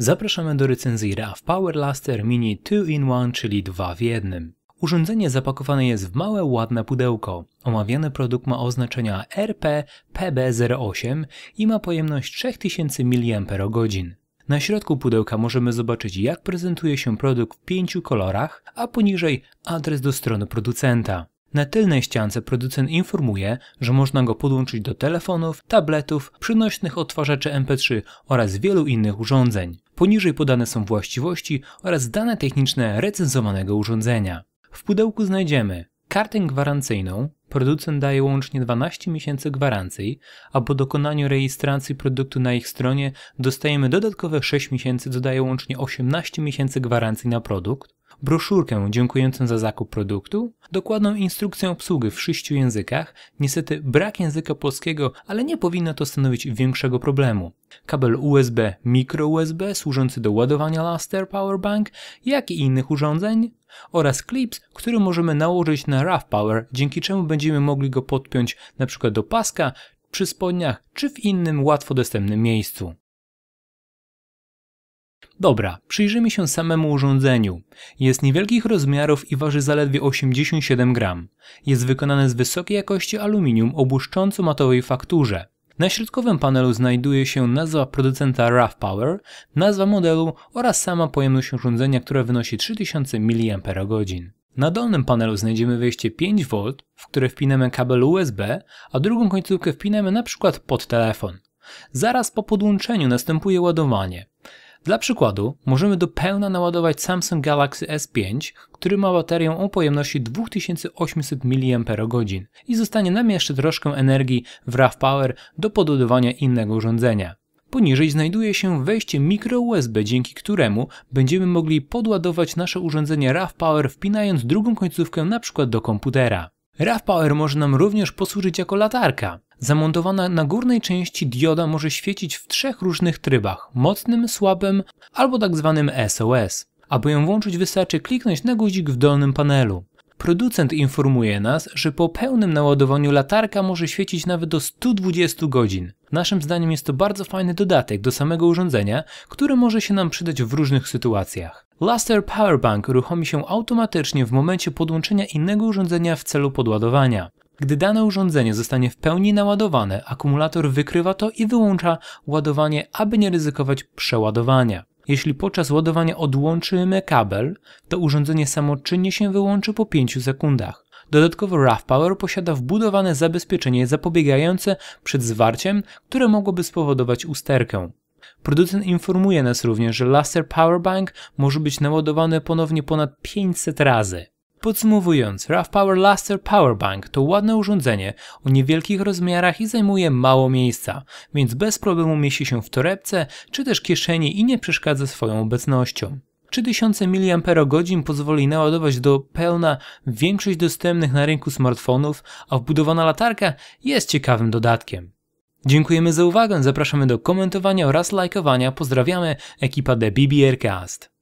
Zapraszamy do recenzji RAV PowerLaster Mini 2-in-1, czyli 2 w 1. Urządzenie zapakowane jest w małe, ładne pudełko. Omawiany produkt ma oznaczenia RP-PB08 i ma pojemność 3000 mAh. Na środku pudełka możemy zobaczyć jak prezentuje się produkt w pięciu kolorach, a poniżej adres do strony producenta. Na tylnej ściance producent informuje, że można go podłączyć do telefonów, tabletów, przynośnych odtwarzaczy MP3 oraz wielu innych urządzeń. Poniżej podane są właściwości oraz dane techniczne recenzowanego urządzenia. W pudełku znajdziemy kartę gwarancyjną, producent daje łącznie 12 miesięcy gwarancji, a po dokonaniu rejestracji produktu na ich stronie dostajemy dodatkowe 6 miesięcy, co daje łącznie 18 miesięcy gwarancji na produkt, broszurkę dziękującą za zakup produktu, dokładną instrukcję obsługi w sześciu językach, niestety brak języka polskiego, ale nie powinno to stanowić większego problemu. Kabel USB, mikro USB służący do ładowania Laster Powerbank, jak i innych urządzeń, oraz klips, który możemy nałożyć na RAW Power, dzięki czemu będziemy mogli go podpiąć np. do paska, przy spodniach czy w innym łatwo dostępnym miejscu. Dobra, przyjrzymy się samemu urządzeniu. Jest niewielkich rozmiarów i waży zaledwie 87 gram. Jest wykonane z wysokiej jakości aluminium o błyszcząco-matowej fakturze. Na środkowym panelu znajduje się nazwa producenta RAV Power, nazwa modelu oraz sama pojemność urządzenia, która wynosi 3000 mAh. Na dolnym panelu znajdziemy wejście 5V, w które wpinamy kabel USB, a drugą końcówkę wpinamy na przykład pod telefon. Zaraz po podłączeniu następuje ładowanie. Dla przykładu możemy do pełna naładować Samsung Galaxy S5, który ma baterię o pojemności 2800 mAh i zostanie nam jeszcze troszkę energii w RAW Power do podładowania innego urządzenia. Poniżej znajduje się wejście mikro USB, dzięki któremu będziemy mogli podładować nasze urządzenie RAW Power wpinając drugą końcówkę np. do komputera. RAW Power może nam również posłużyć jako latarka. Zamontowana na górnej części dioda może świecić w trzech różnych trybach: mocnym, słabym albo tak zwanym SOS. Aby ją włączyć, wystarczy kliknąć na guzik w dolnym panelu. Producent informuje nas, że po pełnym naładowaniu latarka może świecić nawet do 120 godzin. Naszym zdaniem jest to bardzo fajny dodatek do samego urządzenia, który może się nam przydać w różnych sytuacjach. Luster Powerbank uruchomi się automatycznie w momencie podłączenia innego urządzenia w celu podładowania. Gdy dane urządzenie zostanie w pełni naładowane, akumulator wykrywa to i wyłącza ładowanie, aby nie ryzykować przeładowania. Jeśli podczas ładowania odłączymy kabel, to urządzenie samoczynnie się wyłączy po 5 sekundach. Dodatkowo RAF Power posiada wbudowane zabezpieczenie zapobiegające przed zwarciem, które mogłoby spowodować usterkę. Producent informuje nas również, że Power Powerbank może być naładowany ponownie ponad 500 razy. Podsumowując, RAV Power Luster Powerbank to ładne urządzenie o niewielkich rozmiarach i zajmuje mało miejsca, więc bez problemu mieści się w torebce czy też kieszeni i nie przeszkadza swoją obecnością. 3000 mAh pozwoli naładować do pełna większość dostępnych na rynku smartfonów, a wbudowana latarka jest ciekawym dodatkiem. Dziękujemy za uwagę, zapraszamy do komentowania oraz lajkowania. Pozdrawiamy ekipa The BBR Cast.